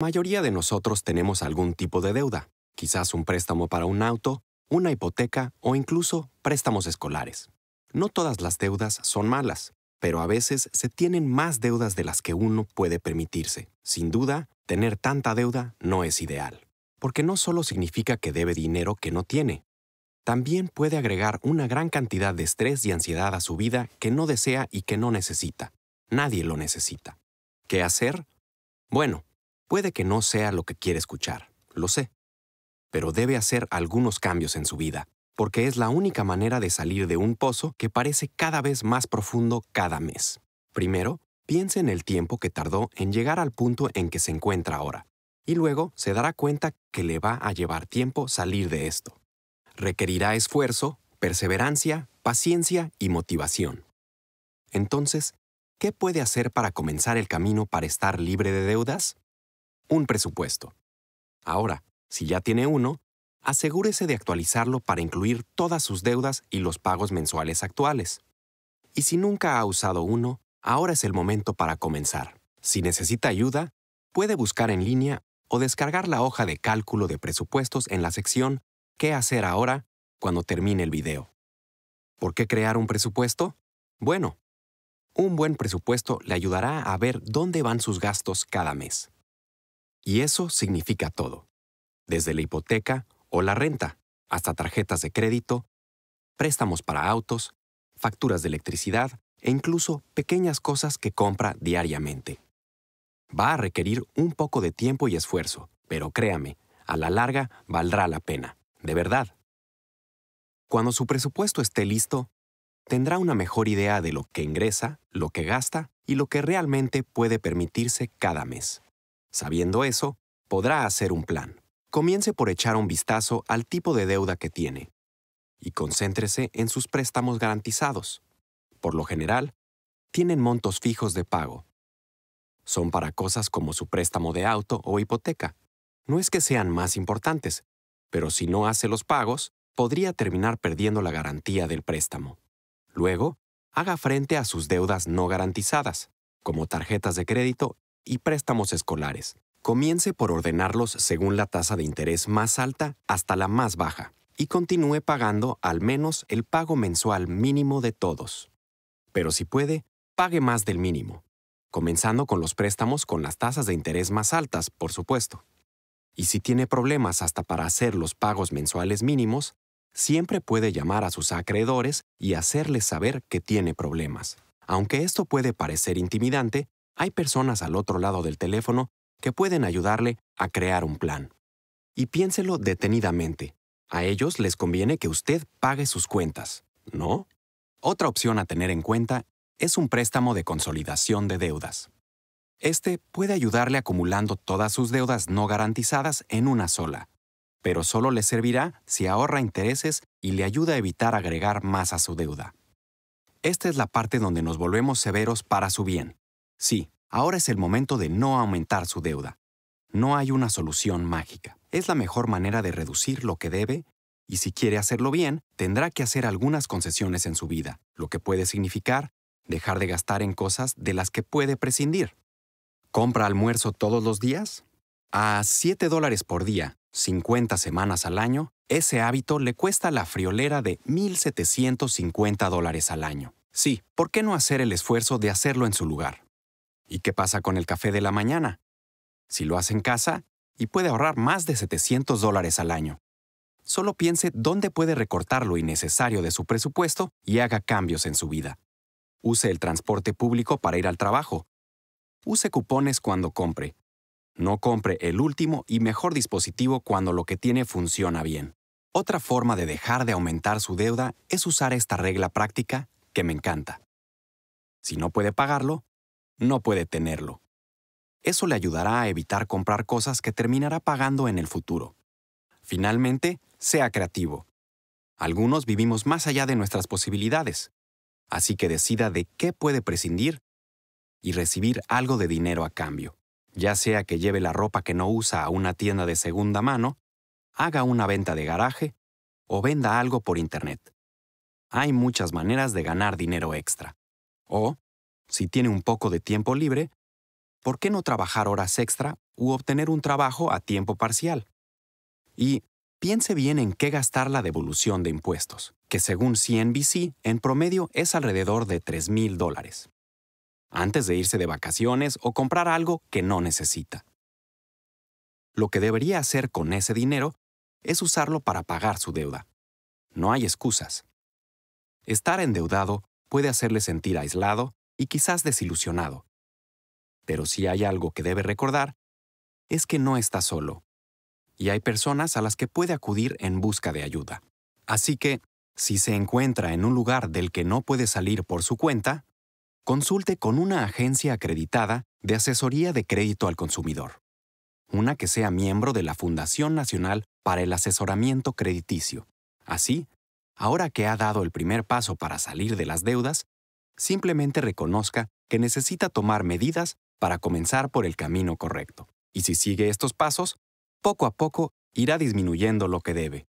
mayoría de nosotros tenemos algún tipo de deuda, quizás un préstamo para un auto, una hipoteca o incluso préstamos escolares. No todas las deudas son malas, pero a veces se tienen más deudas de las que uno puede permitirse. Sin duda, tener tanta deuda no es ideal, porque no solo significa que debe dinero que no tiene, también puede agregar una gran cantidad de estrés y ansiedad a su vida que no desea y que no necesita. Nadie lo necesita. ¿Qué hacer? Bueno, Puede que no sea lo que quiere escuchar, lo sé, pero debe hacer algunos cambios en su vida, porque es la única manera de salir de un pozo que parece cada vez más profundo cada mes. Primero, piense en el tiempo que tardó en llegar al punto en que se encuentra ahora, y luego se dará cuenta que le va a llevar tiempo salir de esto. Requerirá esfuerzo, perseverancia, paciencia y motivación. Entonces, ¿qué puede hacer para comenzar el camino para estar libre de deudas? un presupuesto. Ahora, si ya tiene uno, asegúrese de actualizarlo para incluir todas sus deudas y los pagos mensuales actuales. Y si nunca ha usado uno, ahora es el momento para comenzar. Si necesita ayuda, puede buscar en línea o descargar la hoja de cálculo de presupuestos en la sección ¿Qué hacer ahora? cuando termine el video. ¿Por qué crear un presupuesto? Bueno, un buen presupuesto le ayudará a ver dónde van sus gastos cada mes. Y eso significa todo, desde la hipoteca o la renta, hasta tarjetas de crédito, préstamos para autos, facturas de electricidad e incluso pequeñas cosas que compra diariamente. Va a requerir un poco de tiempo y esfuerzo, pero créame, a la larga valdrá la pena, de verdad. Cuando su presupuesto esté listo, tendrá una mejor idea de lo que ingresa, lo que gasta y lo que realmente puede permitirse cada mes. Sabiendo eso, podrá hacer un plan. Comience por echar un vistazo al tipo de deuda que tiene y concéntrese en sus préstamos garantizados. Por lo general, tienen montos fijos de pago. Son para cosas como su préstamo de auto o hipoteca. No es que sean más importantes, pero si no hace los pagos, podría terminar perdiendo la garantía del préstamo. Luego, haga frente a sus deudas no garantizadas, como tarjetas de crédito y préstamos escolares. Comience por ordenarlos según la tasa de interés más alta hasta la más baja y continúe pagando al menos el pago mensual mínimo de todos. Pero si puede, pague más del mínimo, comenzando con los préstamos con las tasas de interés más altas, por supuesto. Y si tiene problemas hasta para hacer los pagos mensuales mínimos, siempre puede llamar a sus acreedores y hacerles saber que tiene problemas. Aunque esto puede parecer intimidante, hay personas al otro lado del teléfono que pueden ayudarle a crear un plan. Y piénselo detenidamente. A ellos les conviene que usted pague sus cuentas, ¿no? Otra opción a tener en cuenta es un préstamo de consolidación de deudas. Este puede ayudarle acumulando todas sus deudas no garantizadas en una sola, pero solo le servirá si ahorra intereses y le ayuda a evitar agregar más a su deuda. Esta es la parte donde nos volvemos severos para su bien. Sí, ahora es el momento de no aumentar su deuda. No hay una solución mágica. Es la mejor manera de reducir lo que debe y si quiere hacerlo bien, tendrá que hacer algunas concesiones en su vida, lo que puede significar dejar de gastar en cosas de las que puede prescindir. ¿Compra almuerzo todos los días? A 7 dólares por día, 50 semanas al año, ese hábito le cuesta la friolera de 1.750 dólares al año. Sí, ¿por qué no hacer el esfuerzo de hacerlo en su lugar? ¿Y qué pasa con el café de la mañana? Si lo hace en casa, y puede ahorrar más de 700 dólares al año. Solo piense dónde puede recortar lo innecesario de su presupuesto y haga cambios en su vida. Use el transporte público para ir al trabajo. Use cupones cuando compre. No compre el último y mejor dispositivo cuando lo que tiene funciona bien. Otra forma de dejar de aumentar su deuda es usar esta regla práctica que me encanta. Si no puede pagarlo, no puede tenerlo. Eso le ayudará a evitar comprar cosas que terminará pagando en el futuro. Finalmente, sea creativo. Algunos vivimos más allá de nuestras posibilidades, así que decida de qué puede prescindir y recibir algo de dinero a cambio, ya sea que lleve la ropa que no usa a una tienda de segunda mano, haga una venta de garaje o venda algo por Internet. Hay muchas maneras de ganar dinero extra. O si tiene un poco de tiempo libre, ¿por qué no trabajar horas extra u obtener un trabajo a tiempo parcial? Y piense bien en qué gastar la devolución de impuestos, que según CNBC en promedio es alrededor de $3,000. dólares, antes de irse de vacaciones o comprar algo que no necesita. Lo que debería hacer con ese dinero es usarlo para pagar su deuda. No hay excusas. Estar endeudado puede hacerle sentir aislado, y quizás desilusionado. Pero si hay algo que debe recordar, es que no está solo. Y hay personas a las que puede acudir en busca de ayuda. Así que, si se encuentra en un lugar del que no puede salir por su cuenta, consulte con una agencia acreditada de asesoría de crédito al consumidor, una que sea miembro de la Fundación Nacional para el Asesoramiento Crediticio. Así, ahora que ha dado el primer paso para salir de las deudas, simplemente reconozca que necesita tomar medidas para comenzar por el camino correcto. Y si sigue estos pasos, poco a poco irá disminuyendo lo que debe,